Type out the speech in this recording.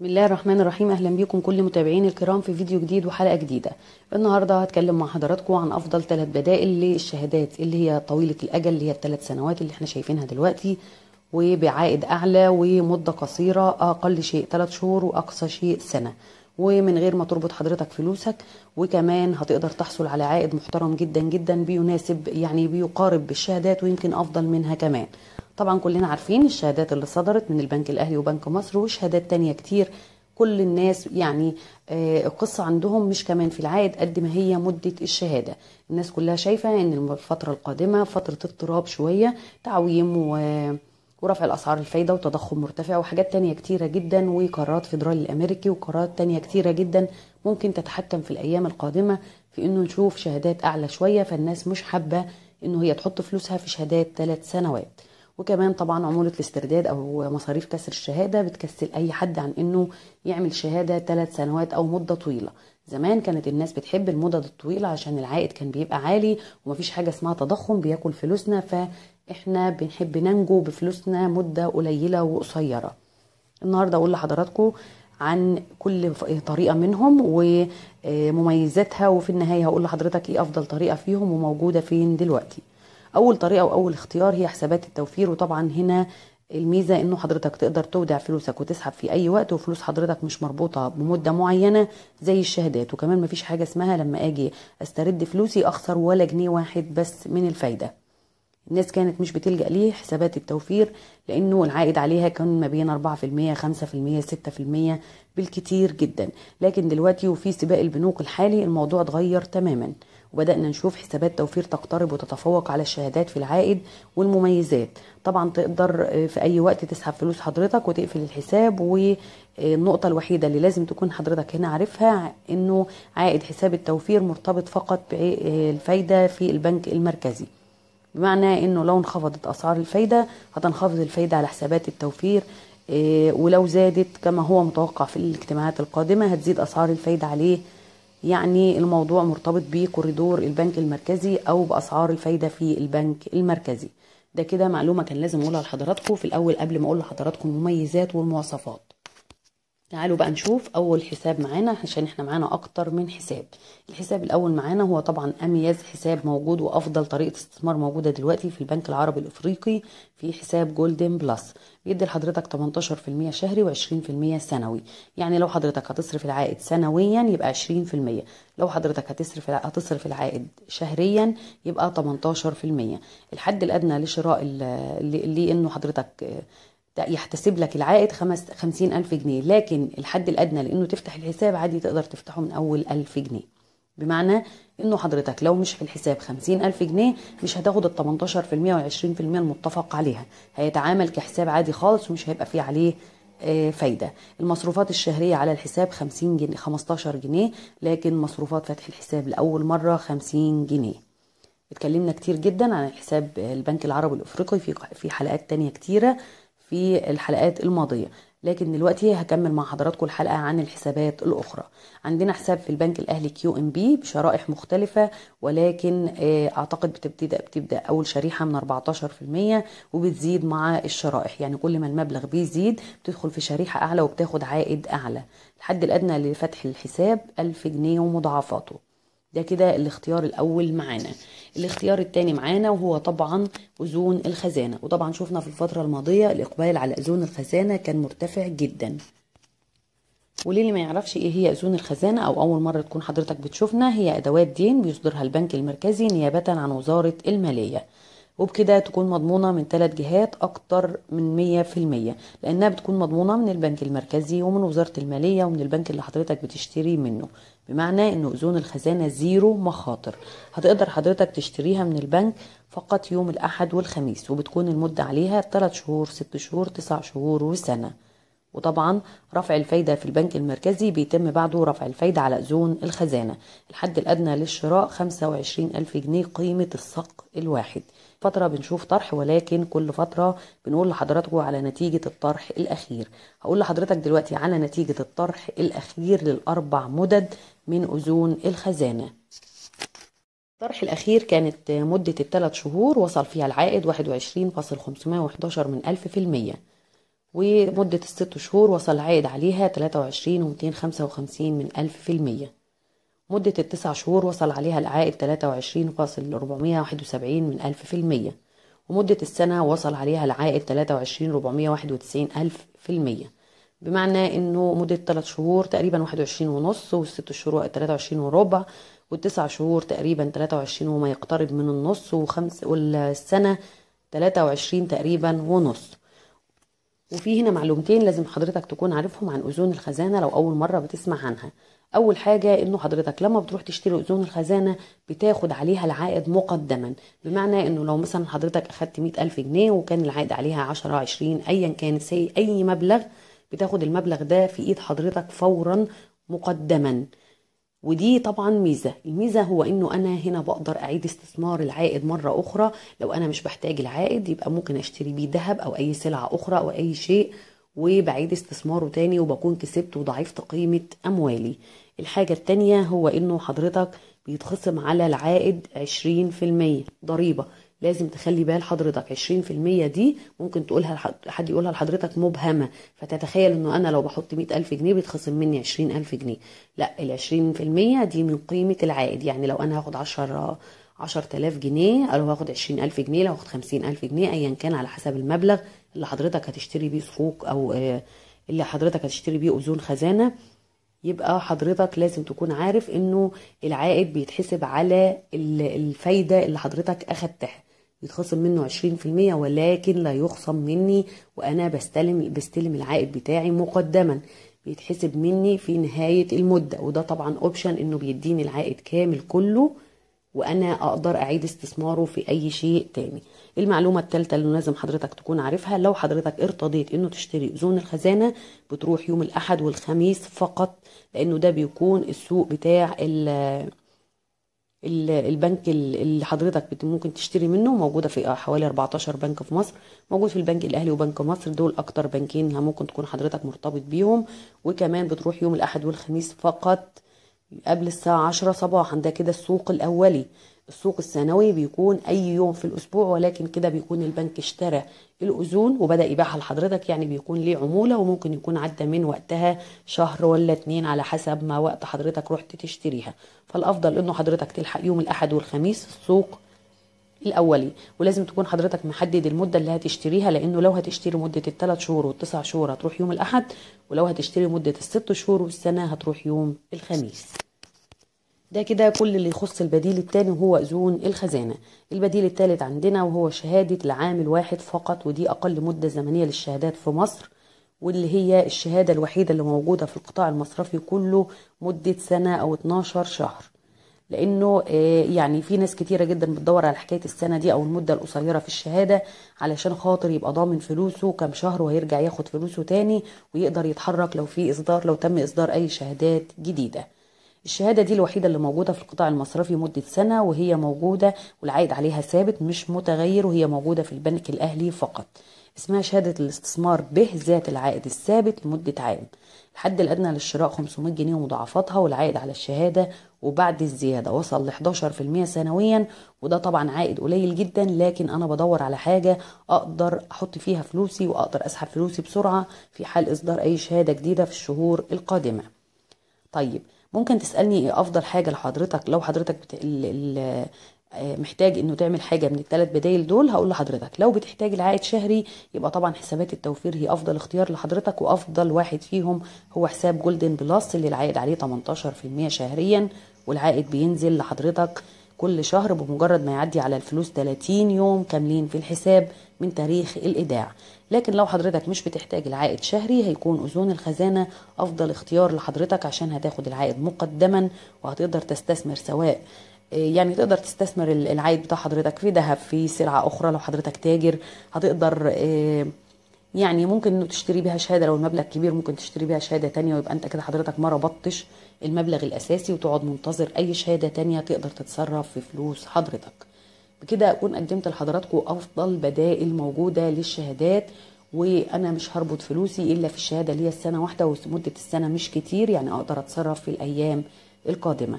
بسم الله الرحمن الرحيم اهلا بيكم كل متابعين الكرام في فيديو جديد وحلقه جديده النهارده هتكلم مع حضراتكم عن افضل ثلاث بدائل للشهادات اللي هي طويله الاجل اللي هي الثلاث سنوات اللي احنا شايفينها دلوقتي وبعائد اعلى ومده قصيره اقل شيء ثلاث شهور واقصى شيء سنه ومن غير ما تربط حضرتك فلوسك وكمان هتقدر تحصل على عائد محترم جدا جدا بيناسب يعني بيقارب بالشهادات ويمكن افضل منها كمان طبعا كلنا عارفين الشهادات اللي صدرت من البنك الاهلي وبنك مصر وشهادات تانية كتير كل الناس يعني آه، القصة عندهم مش كمان في العائد قد ما هي مدة الشهادة الناس كلها شايفة ان الفترة القادمة فترة اضطراب شوية تعويم و ورفع الاسعار الفايده وتضخم مرتفع وحاجات تانية كتيره جدا وقرارات فيدرالي الامريكي وقرارات تانية كتيره جدا ممكن تتحكم في الايام القادمه في انه نشوف شهادات اعلى شويه فالناس مش حابه انه هي تحط فلوسها في شهادات ثلاث سنوات وكمان طبعا عمولة الاسترداد أو مصاريف كسر الشهادة بتكسل أي حد عن إنه يعمل شهادة ثلاث سنوات أو مدة طويلة زمان كانت الناس بتحب المدد الطويلة عشان العائد كان بيبقى عالي ومفيش حاجة اسمها تضخم بياكل فلوسنا ف احنا بنحب ننجو بفلوسنا مده قليله وقصيره النهارده اقول لحضراتكم عن كل طريقه منهم ومميزاتها وفي النهايه هقول لحضرتك ايه افضل طريقه فيهم وموجوده فين دلوقتي اول طريقه واول اختيار هي حسابات التوفير وطبعا هنا الميزه انه حضرتك تقدر تودع فلوسك وتسحب في اي وقت وفلوس حضرتك مش مربوطه بمده معينه زي الشهادات وكمان مفيش حاجه اسمها لما اجي استرد فلوسي اخسر ولا جنيه واحد بس من الفايده الناس كانت مش بتلجأ ليه حسابات التوفير لأنه العائد عليها كان ما بين 4% 5% 6% بالكتير جدا لكن دلوقتي وفي سباق البنوك الحالي الموضوع اتغير تماما وبدأنا نشوف حسابات توفير تقترب وتتفوق على الشهادات في العائد والمميزات طبعا تقدر آه، في أي وقت تسحب فلوس حضرتك وتقفل الحساب والنقطة الوحيدة اللي لازم تكون حضرتك هنا عارفها أنه عائد حساب التوفير مرتبط فقط بالفايدة في البنك المركزي بمعنى انه لو انخفضت اسعار الفايده هتنخفض الفايده على حسابات التوفير آه، ولو زادت كما هو متوقع في الاجتماعات القادمه هتزيد اسعار الفايده عليه يعني الموضوع مرتبط بكوريدور البنك المركزي او باسعار الفايده في البنك المركزي ده كده معلومه كان لازم اقولها لحضراتكم في الاول قبل ما اقول لحضراتكم المميزات والمواصفات تعالوا بقى نشوف اول حساب معانا عشان احنا معانا اكتر من حساب الحساب الاول معانا هو طبعا اميز حساب موجود وافضل طريقه استثمار موجوده دلوقتي في البنك العربي الافريقي في حساب جولدن بلس بيدي لحضرتك 18% شهري و20% سنوي يعني لو حضرتك هتصرف العائد سنويا يبقى 20% لو حضرتك هتصرف هتصرف العائد شهريا يبقى 18% الحد الادنى لشراء لانه حضرتك يحتسب لك العائد خمس خمسين ألف جنيه لكن الحد الأدنى لأنه تفتح الحساب عادي تقدر تفتحه من أول ألف جنيه بمعنى انه حضرتك لو مش في الحساب خمسين ألف جنيه مش هتاخد ال 18% في 20% المتفق عليها هيتعامل كحساب عادي خالص ومش هيبقى فيه عليه آه، فايدة المصروفات الشهرية على الحساب خمسين جنيه خمستاشر جنيه لكن مصروفات فتح الحساب لأول مرة خمسين جنيه اتكلمنا كتير جدا عن حساب البنك العربي الأفريقي في في حلقات تانية كتيرة في الحلقات الماضية لكن دلوقتي هكمل مع حضراتكم الحلقة عن الحسابات الأخرى عندنا حساب في البنك الأهلي كيو ام بي بشرائح مختلفة ولكن آه، أعتقد بتبدأ بتبدأ أول شريحة من 14% وبتزيد مع الشرائح يعني كل ما المبلغ بيزيد بتدخل في شريحة أعلى وبتاخد عائد أعلى الحد الأدنى لفتح الحساب 1000 جنيه ومضاعفاته ده كده الاختيار الاول معانا الاختيار التاني معانا وهو طبعا أذون الخزانة وطبعا شفنا في الفترة الماضية الإقبال على أذون الخزانة كان مرتفع جدا وللي ما يعرفش ايه هي أذون الخزانة او اول مرة تكون حضرتك بتشوفنا هي ادوات دين بيصدرها البنك المركزي نيابة عن وزارة المالية وبكده تكون مضمونة من ثلاث جهات أكتر من مية في المية لأنها بتكون مضمونة من البنك المركزي ومن وزارة المالية ومن البنك اللي حضرتك بتشتري منه بمعنى أن أذون الخزانة زيرو مخاطر هتقدر حضرتك تشتريها من البنك فقط يوم الأحد والخميس وبتكون المدة عليها ثلاث شهور ست شهور تسع شهور وسنة وطبعا رفع الفايده في البنك المركزي بيتم بعده رفع الفايده على اذون الخزانه الحد الادنى للشراء 25 ألف جنيه قيمه الصق الواحد فترة بنشوف طرح ولكن كل فترة بنقول لحضراتكم على نتيجة الطرح الأخير هقول لحضرتك دلوقتي على نتيجة الطرح الأخير للأربع مدد من أذون الخزانة الطرح الأخير كانت مدة الثلاث شهور وصل فيها العائد 21.511 من ألف في المية ومدة الست شهور وصل العائد عليها خمسة وخمسين من ألف في المية مدة التسع شهور وصل عليها العائد 23.471 من ألف في المية ومدة السنة وصل عليها العائد 23.491 ألف في المية بمعنى انه مدة 3 شهور تقريبا 21 ونص والست شهور 23 وربع والتسع شهور تقريبا 23 وما يقترب من النص وخمس والسنة 23 تقريبا ونص وفي هنا معلومتين لازم حضرتك تكون عارفهم عن أذون الخزانة لو أول مرة بتسمع عنها أول حاجة إنه حضرتك لما بتروح تشتري أذون الخزانة بتاخد عليها العائد مقدما بمعنى إنه لو مثلا حضرتك أخدت مئة ألف جنيه وكان العائد عليها 10 20 أيا كان أي مبلغ بتاخد المبلغ ده في إيد حضرتك فورا مقدما ودي طبعا ميزه الميزه هو انه انا هنا بقدر اعيد استثمار العائد مره اخرى لو انا مش بحتاج العائد يبقى ممكن اشتري بيه ذهب او اي سلعه اخرى او اي شيء وبعيد استثماره تاني وبكون كسبت وضعفت قيمه اموالي الحاجه التانيه هو انه حضرتك بيتخصم على العائد 20% ضريبه لازم تخلي بال حضرتك 20% دي ممكن تقولها حد يقولها لحضرتك مبهمه فتتخيل انه انا لو بحط 100000 جنيه بيتخصم مني 20000 جنيه لا ال 20% دي من قيمه العائد يعني لو انا هاخد 10 10000 جنيه لو هاخد 20000 جنيه لو هاخد 50000 جنيه ايا كان على حسب المبلغ اللي حضرتك هتشتري بيه صفوق او آه، اللي حضرتك هتشتري بيه اذون خزانه يبقى حضرتك لازم تكون عارف انه العائد بيتحسب على الفايده اللي حضرتك اخدتها يتخصم منه 20% ولكن لا يخصم مني وانا بستلم بستلم العائد بتاعي مقدما بيتحسب مني في نهاية المدة وده طبعا اوبشن انه بيديني العائد كامل كله وانا اقدر اعيد استثماره في اي شيء تاني المعلومه الثالثه اللي لازم حضرتك تكون عارفها لو حضرتك ارتضيت انه تشتري اذون الخزانه بتروح يوم الاحد والخميس فقط لانه ده بيكون السوق بتاع البنك اللي حضرتك ممكن تشتري منه موجوده في حوالي 14 بنك في مصر موجود في البنك الاهلي وبنك مصر دول اكتر بنكين ممكن تكون حضرتك مرتبط بيهم وكمان بتروح يوم الاحد والخميس فقط قبل الساعه 10 صباحا ده كده السوق الاولي السوق السنوي بيكون اي يوم في الاسبوع ولكن كده بيكون البنك اشترى الاذون وبدا يبيعها لحضرتك يعني بيكون ليه عموله وممكن يكون عدى من وقتها شهر ولا اتنين على حسب ما وقت حضرتك رحت تشتريها فالافضل انه حضرتك تلحق يوم الاحد والخميس السوق الاولي ولازم تكون حضرتك محدد المده اللي هتشتريها لانه لو هتشتري مده الثلاث شهور والتسع شهور هتروح يوم الاحد ولو هتشتري مده الست شهور والسنه هتروح يوم الخميس ده كده كل اللي يخص البديل التاني وهو أذون الخزانة البديل التالت عندنا وهو شهادة لعامل واحد فقط ودي أقل مدة زمنية للشهادات في مصر واللي هي الشهادة الوحيدة اللي موجودة في القطاع المصرفي كله مدة سنة أو 12 شهر لأنه آه، يعني في ناس كتيرة جدا بتدور على حكاية السنة دي أو المدة القصيرة في الشهادة علشان خاطر يبقى ضامن فلوسه كام شهر وهيرجع ياخد فلوسه تاني ويقدر يتحرك لو في إصدار لو تم إصدار أي شهادات جديدة الشهاده دي الوحيده اللي موجوده في القطاع المصرفي مده سنه وهي موجوده والعائد عليها ثابت مش متغير وهي موجوده في البنك الاهلي فقط اسمها شهاده الاستثمار به ذات العائد الثابت لمده عام الحد الادنى للشراء 500 جنيه ومضاعفاتها والعائد على الشهاده وبعد الزياده وصل ل 11% سنويا وده طبعا عائد قليل جدا لكن انا بدور على حاجه اقدر احط فيها فلوسي واقدر اسحب فلوسي بسرعه في حال اصدار اي شهاده جديده في الشهور القادمه طيب ممكن تسالني ايه افضل حاجه لحضرتك لو حضرتك بت... ال... ال... آه، محتاج انه تعمل حاجه من الثلاث بدايل دول هقول لحضرتك لو بتحتاج العائد شهري يبقى طبعا حسابات التوفير هي افضل اختيار لحضرتك وافضل واحد فيهم هو حساب جولدن بلس اللي العائد عليه 18% شهريا والعائد بينزل لحضرتك كل شهر بمجرد ما يعدي على الفلوس 30 يوم كاملين في الحساب من تاريخ الايداع لكن لو حضرتك مش بتحتاج العائد شهري هيكون أذون الخزانة أفضل اختيار لحضرتك عشان هتاخد العائد مقدما وهتقدر تستثمر سواء آه، يعني تقدر تستثمر العائد بتاع حضرتك في ذهب في سلعة أخرى لو حضرتك تاجر هتقدر آه، يعني ممكن تشتري بيها شهادة لو المبلغ كبير ممكن تشتري بيها شهادة تانية ويبقى أنت كده حضرتك ما ربطتش المبلغ الأساسي وتقعد منتظر أي شهادة تانية تقدر تتصرف في فلوس حضرتك كده اكون قدمت لحضراتكم افضل بدائل موجوده للشهادات وانا مش هربط فلوسي الا في الشهاده اللي هي السنه واحده ومده السنه مش كتير يعني اقدر اتصرف في الايام القادمه